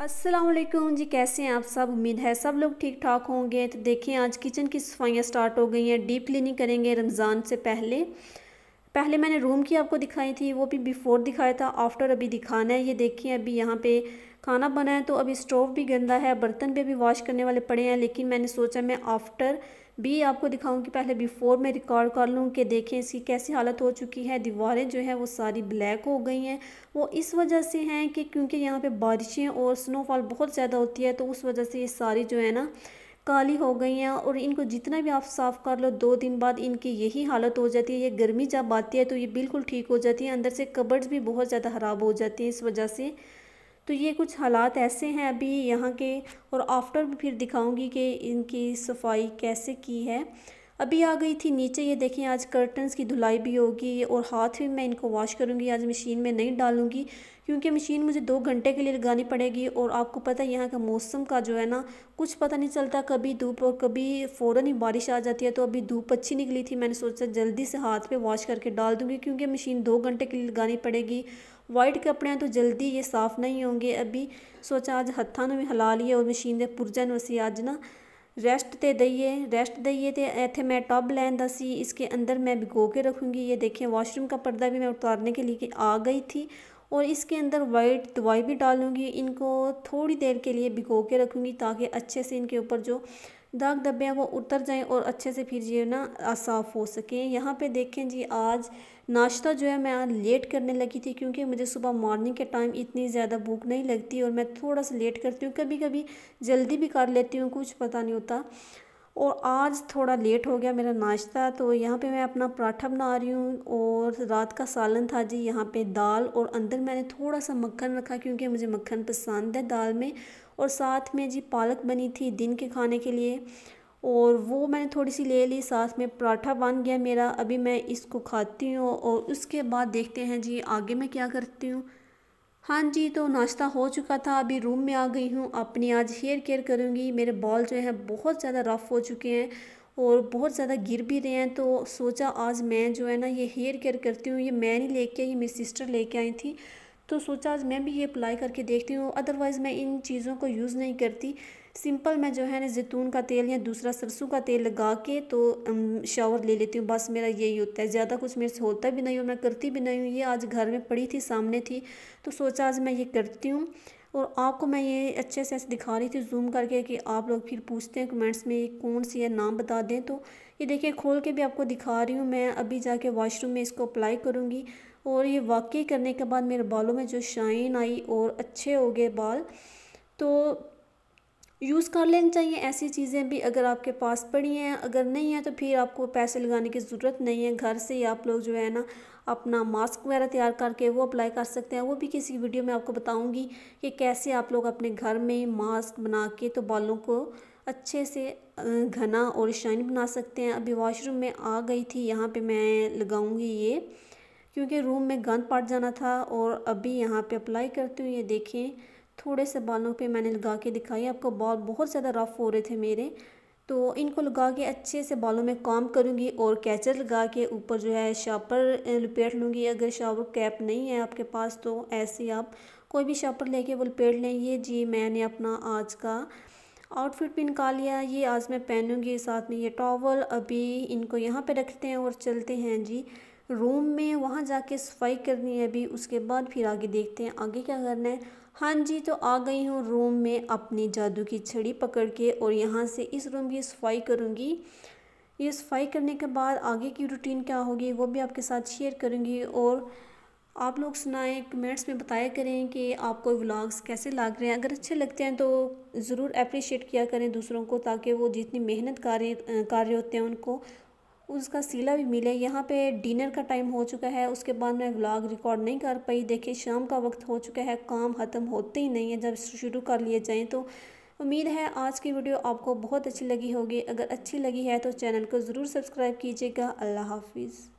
असलम जी कैसे हैं आप सब उम्मीद है सब लोग ठीक ठाक होंगे तो देखें आज किचन की सफाइयाँ स्टार्ट हो गई हैं डीप क्लिनिंग करेंगे रमज़ान से पहले पहले मैंने रूम की आपको दिखाई थी वो भी बिफ़ोर दिखाया था आफ्टर अभी दिखाना है ये देखिए अभी यहाँ पे खाना बना है तो अभी स्टोव भी गंदा है बर्तन भी अभी वॉश करने वाले पड़े हैं लेकिन मैंने सोचा मैं आफ्टर भी आपको कि पहले बिफ़ोर मैं रिकॉर्ड कर लूँ कि देखें इसकी कैसी हालत हो चुकी है दीवारें जो हैं वो सारी ब्लैक हो गई हैं वो इस वजह से हैं कि क्योंकि यहाँ पर बारिशें और स्नोफॉल बहुत ज़्यादा होती है तो उस वजह से ये सारी जो है ना काली हो गई हैं और इनको जितना भी आप साफ़ कर लो दो दिन बाद इनकी यही हालत हो जाती है ये गर्मी जब आती है तो ये बिल्कुल ठीक हो जाती है अंदर से कबर्ड्स भी बहुत ज़्यादा ख़राब हो जाती हैं इस वजह से तो ये कुछ हालात ऐसे हैं अभी यहाँ के और आफ्टर भी फिर दिखाऊंगी कि इनकी सफाई कैसे की है अभी आ गई थी नीचे ये देखें आज कर्टन्स की धुलाई भी होगी और हाथ भी मैं इनको वॉश करूँगी आज मशीन में नहीं डालूँगी क्योंकि मशीन मुझे दो घंटे के लिए लगानी पड़ेगी और आपको पता है यहाँ का मौसम का जो है ना कुछ पता नहीं चलता कभी धूप और कभी फ़ौरन ही बारिश आ जाती है तो अभी धूप अच्छी निकली थी मैंने सोचा जल्दी से हाथ पे वॉश करके डाल दूँगी क्योंकि मशीन दो घंटे के लिए लगानी पड़ेगी वाइट कपड़े हैं तो जल्दी ये साफ़ नहीं होंगे अभी सोचा आज हथा में हिला लिए और मशीन के पुरजन वसी अज ना रेस्ट दे दइए रेस्ट दइए तो इतने मैं टब लैन दसी इसके अंदर मैं भिगो के रखूँगी ये देखें वॉशरूम का पर्दा भी मैं उतारने के लिए आ गई थी और इसके अंदर वाइट दवाई भी डालूँगी इनको थोड़ी देर के लिए भिगो के रखूँगी ताकि अच्छे से इनके ऊपर जो दाग धब्बे हैं वो उतर जाएं और अच्छे से फिर ये ना साफ़ हो सकें यहाँ पे देखें जी आज नाश्ता जो है मैं आज लेट करने लगी थी क्योंकि मुझे सुबह मॉर्निंग के टाइम इतनी ज़्यादा भूख नहीं लगती और मैं थोड़ा सा लेट करती हूँ कभी कभी जल्दी भी कर लेती हूँ कुछ पता नहीं होता और आज थोड़ा लेट हो गया मेरा नाश्ता तो यहाँ पे मैं अपना पराठा बना रही हूँ और रात का सालन था जी यहाँ पे दाल और अंदर मैंने थोड़ा सा मक्खन रखा क्योंकि मुझे मक्खन पसंद है दाल में और साथ में जी पालक बनी थी दिन के खाने के लिए और वो मैंने थोड़ी सी ले ली साथ में पराठा बन गया मेरा अभी मैं इसको खाती हूँ और उसके बाद देखते हैं जी आगे मैं क्या करती हूँ हाँ जी तो नाश्ता हो चुका था अभी रूम में आ गई हूँ अपनी आज हेयर केयर करूँगी मेरे बाल जो है बहुत ज़्यादा रफ़ हो चुके हैं और बहुत ज़्यादा गिर भी रहे हैं तो सोचा आज मैं जो है ना ये हेयर केयर करती हूँ ये मैं नहीं लेके आई मेरी सिस्टर लेके आई थी तो सोचा आज मैं भी ये अप्लाई करके देखती हूँ अदरवाइज़ मैं इन चीज़ों को यूज़ नहीं करती सिंपल मैं जो है ना जैतून का तेल या दूसरा सरसों का तेल लगा के तो शावर ले लेती हूँ बस मेरा यही होता है ज़्यादा कुछ मेरे से होता भी नहीं हो मैं करती भी नहीं हूँ ये आज घर में पड़ी थी सामने थी तो सोचा आज मैं ये करती हूँ और आपको मैं ये अच्छे से ऐसे दिखा रही थी जूम करके कि आप लोग फिर पूछते हैं कमेंट्स में ये कौन सी है नाम बता दें तो ये देखिए खोल के भी आपको दिखा रही हूँ मैं अभी जाके वॉशरूम में इसको अप्लाई करूँगी और ये वाकई करने के बाद मेरे बालों में जो शाइन आई और अच्छे हो गए बाल तो यूज़ कर लेने चाहिए ऐसी चीज़ें भी अगर आपके पास पड़ी हैं अगर नहीं है तो फिर आपको पैसे लगाने की ज़रूरत नहीं है घर से ही आप लोग जो है ना अपना मास्क वगैरह तैयार करके वो अप्लाई कर सकते हैं वो भी किसी वीडियो में आपको बताऊंगी कि कैसे आप लोग अपने घर में मास्क बना के तो बालों को अच्छे से घना और शाइन बना सकते हैं अभी वॉशरूम में आ गई थी यहाँ पर मैं लगाऊँगी ये क्योंकि रूम में गंद पड़ जाना था और अभी यहाँ पे अप्लाई करती हूँ ये देखें थोड़े से बालों पे मैंने लगा के दिखाई आपको बाल बहुत ज़्यादा रफ़ हो रहे थे मेरे तो इनको लगा के अच्छे से बालों में काम करूँगी और कैचर लगा के ऊपर जो है शापर लपेट लूँगी अगर शावर कैप नहीं है आपके पास तो ऐसे आप कोई भी शापर लेके वो लपेट लें ये जी मैंने अपना आज का आउटफिट भी निकाल लिया ये आज मैं पहनूँगी साथ में ये टॉवल अभी इनको यहाँ पे रखते हैं और चलते हैं जी रूम में वहाँ जाके सफाई करनी है अभी उसके बाद फिर आगे देखते हैं आगे क्या करना है हाँ जी तो आ गई हूँ रूम में अपनी जादू की छड़ी पकड़ के और यहाँ से इस रूम की सफाई करूँगी ये सफाई करने के बाद आगे की रूटीन क्या होगी वो भी आपके साथ शेयर करूँगी और आप लोग सुनाएं कमेंट्स में बताया करें कि आपको व्लॉग्स कैसे लग रहे हैं अगर अच्छे लगते हैं तो ज़रूर अप्रिशिएट किया करें दूसरों को ताकि वो जितनी मेहनत कर कार्य होते हैं उनको उसका सिला भी मिले यहाँ पे डिनर का टाइम हो चुका है उसके बाद मैं व्लॉग रिकॉर्ड नहीं कर पाई देखिए शाम का वक्त हो चुका है काम ख़त्म होते ही नहीं है जब शुरू कर लिए जाएँ तो उम्मीद है आज की वीडियो आपको बहुत अच्छी लगी होगी अगर अच्छी लगी है तो चैनल को ज़रूर सब्सक्राइब कीजिएगा अल्लाह हाफिज़